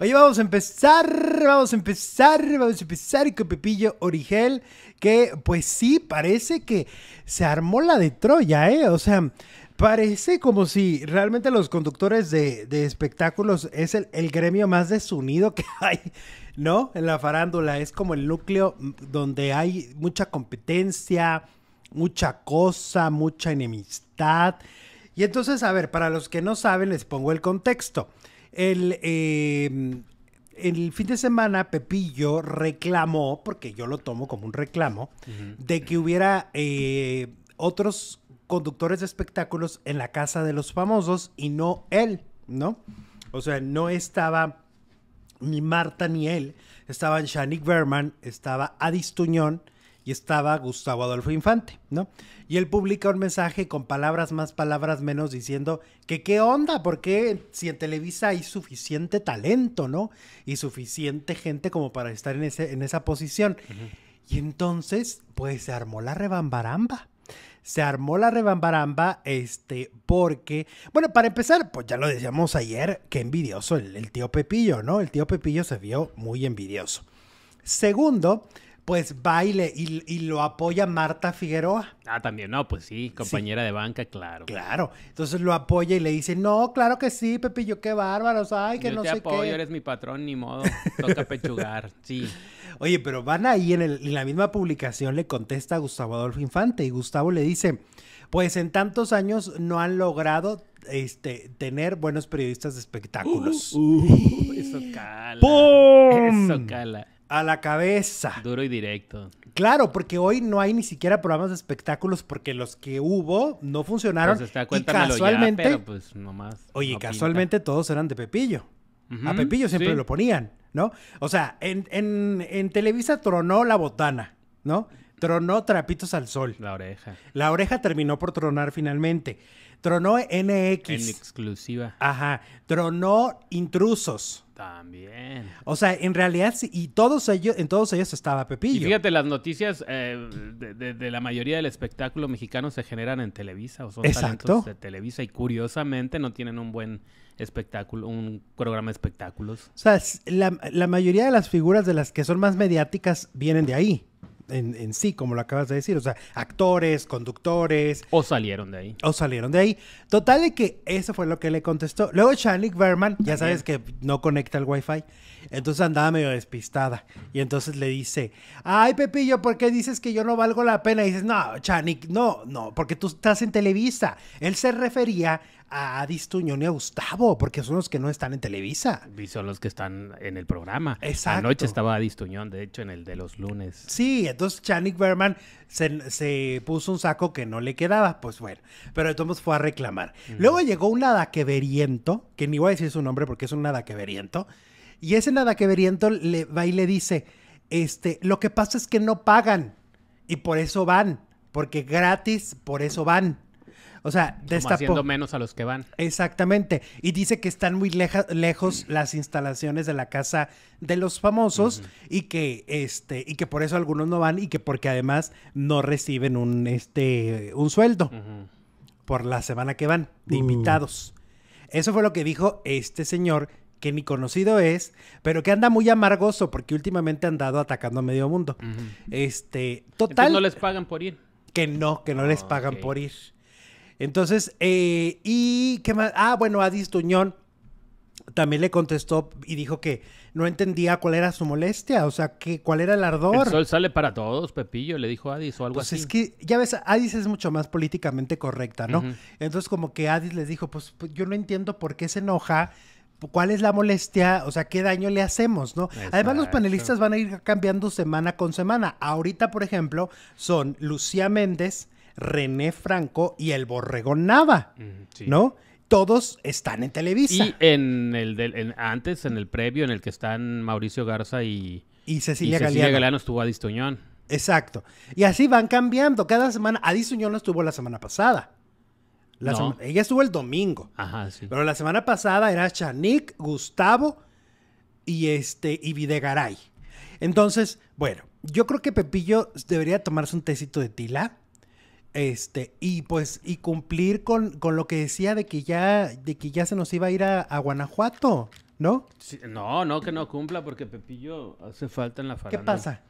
Oye, vamos a empezar, vamos a empezar, vamos a empezar con Pepillo Origel, que pues sí, parece que se armó la de Troya, ¿eh? O sea, parece como si realmente los conductores de, espectáculos es el, el, gremio más desunido que hay, ¿no? En la farándula, es como el núcleo donde hay mucha competencia, mucha cosa, mucha enemistad. Y entonces, a ver, para los que no saben, les pongo el contexto el, eh, el fin de semana Pepillo reclamó, porque yo lo tomo como un reclamo, de que hubiera eh, otros conductores de espectáculos en la casa de los famosos y no él, ¿no? O sea, no estaba ni Marta ni él, estaban Shanik Berman, estaba Adis Tuñón, estaba Gustavo Adolfo Infante, ¿no? Y él publica un mensaje con palabras más, palabras menos, diciendo que qué onda, porque si en Televisa hay suficiente talento, ¿no? Y suficiente gente como para estar en, ese, en esa posición. Y entonces, pues se armó la rebambaramba. Se armó la rebambaramba, este, porque, bueno, para empezar, pues ya lo decíamos ayer, qué envidioso el tío Pepillo, ¿no? El tío Pepillo se vio muy envidioso. Segundo, pues baile y, y, lo apoya Marta Figueroa. Ah, también, no, pues sí, compañera de banca, claro. Claro, entonces lo apoya y le dice, no, claro que sí, Pepillo, qué bárbaros, ay, que no te apoyo, eres mi patrón, ni modo, toca pechugar, sí. Oye, pero van ahí en, el, la misma publicación, le contesta a Gustavo Adolfo Infante y Gustavo le dice, pues en tantos años no han logrado este, tener buenos periodistas de espectáculos. eso cala. Eso cala a la cabeza. Duro y directo. Claro, porque hoy no hay ni siquiera programas de espectáculos porque los que hubo no funcionaron. Pues está, casualmente, pero pues nomás Oye, casualmente todos eran de Pepillo. a Pepillo siempre lo ponían, ¿no? O sea, en, en, en Televisa tronó la botana, ¿no? Tronó trapitos al sol. La oreja. La oreja terminó por tronar finalmente. Tronó NX. En exclusiva. Ajá. Tronó Intrusos. También. O sea, en realidad, y todos ellos, en todos ellos estaba Pepillo. Y fíjate, las noticias eh, de, la mayoría del espectáculo mexicano se generan en Televisa o son Exacto. talentos de Televisa y curiosamente no tienen un buen espectáculo, un programa de espectáculos. O sea, la mayoría de las figuras de las que son más mediáticas vienen de ahí en, sí, como lo acabas de decir. O sea, actores, conductores. O salieron de ahí. O salieron de ahí. Total de que eso fue lo que le contestó. Luego Chanik Berman, ya sabes que no conecta el wifi. Entonces andaba medio despistada. Y entonces le dice, ay Pepillo, ¿por qué dices que yo no valgo la pena? Y dices, no, Chanik, no, no, porque tú estás en Televisa. Él se refería a Adis Tuñón y a Gustavo, porque son los que no están en Televisa. Y son los que están en el programa. Exacto. Anoche estaba Adis Tuñón, de hecho, en el de los lunes. Sí, entonces Chanik Berman se, puso un saco que no le quedaba, pues bueno, pero entonces fue a reclamar. Luego llegó un queberiento que ni voy a decir su nombre porque es un nada queberiento y ese nada le va y le dice, este, lo que pasa es que no pagan y por eso van, porque gratis, por eso van. O sea, esta Como haciendo menos a los que van. Exactamente. Y dice que están muy lejos las instalaciones de la casa de los famosos y que este y que por eso algunos no van y que porque además no reciben un este un sueldo por la semana que van de uh. invitados. Eso fue lo que dijo este señor que ni conocido es, pero que anda muy amargoso porque últimamente han dado atacando a medio mundo. Este, total no les pagan por ir. Que no, que no les ah, pagan por ir. Entonces, eh, ¿y qué más? Ah, bueno, Adis Tuñón también le contestó y dijo que no entendía cuál era su molestia, o sea, que cuál era el ardor. El sol sale para todos, Pepillo, le dijo Adis o algo pues así. es que, ya ves, Adis es mucho más políticamente correcta, ¿no? Entonces como que Adis les dijo, pues, pues, yo no entiendo por qué se enoja, cuál es la molestia, o sea, qué daño le hacemos, ¿no? Además, los panelistas van a ir cambiando semana con semana. Ahorita, por ejemplo, son Lucía Méndez, René Franco y el Borregón Nava, ¿no? Todos están en Televisa. Y en el antes, en el previo, en el que están Mauricio Garza y, Cecilia, y Cecilia Galeano. estuvo a Distuñón. Exacto. Y así van cambiando. Cada semana, A Uñón no estuvo la semana pasada. ella estuvo el domingo. Ajá, sí. Pero la semana pasada era Chanik, Gustavo y este y Videgaray. Entonces, bueno, yo creo que Pepillo debería tomarse un tecito de tila este, y pues, y cumplir con, con, lo que decía de que ya, de que ya se nos iba a ir a, Guanajuato, ¿no? no, no, que no cumpla porque Pepillo hace falta en la farándula. ¿Qué pasa?